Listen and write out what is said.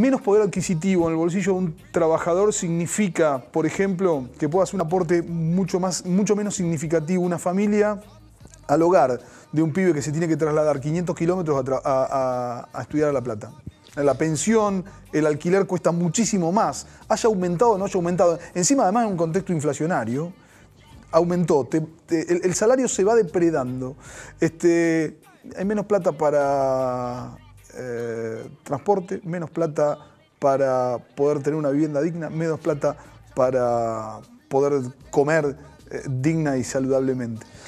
menos poder adquisitivo en el bolsillo de un trabajador significa, por ejemplo, que pueda hacer un aporte mucho, más, mucho menos significativo una familia al hogar de un pibe que se tiene que trasladar 500 kilómetros a, estudiar a La Plata. La pensión, el alquiler cuesta muchísimo más. Haya aumentado o no haya aumentado. Encima, además, en un contexto inflacionario, aumentó. el, salario se va depredando. Este, hay menos plata para transporte, menos plata para poder tener una vivienda digna, menos plata para poder comer eh, digna y saludablemente.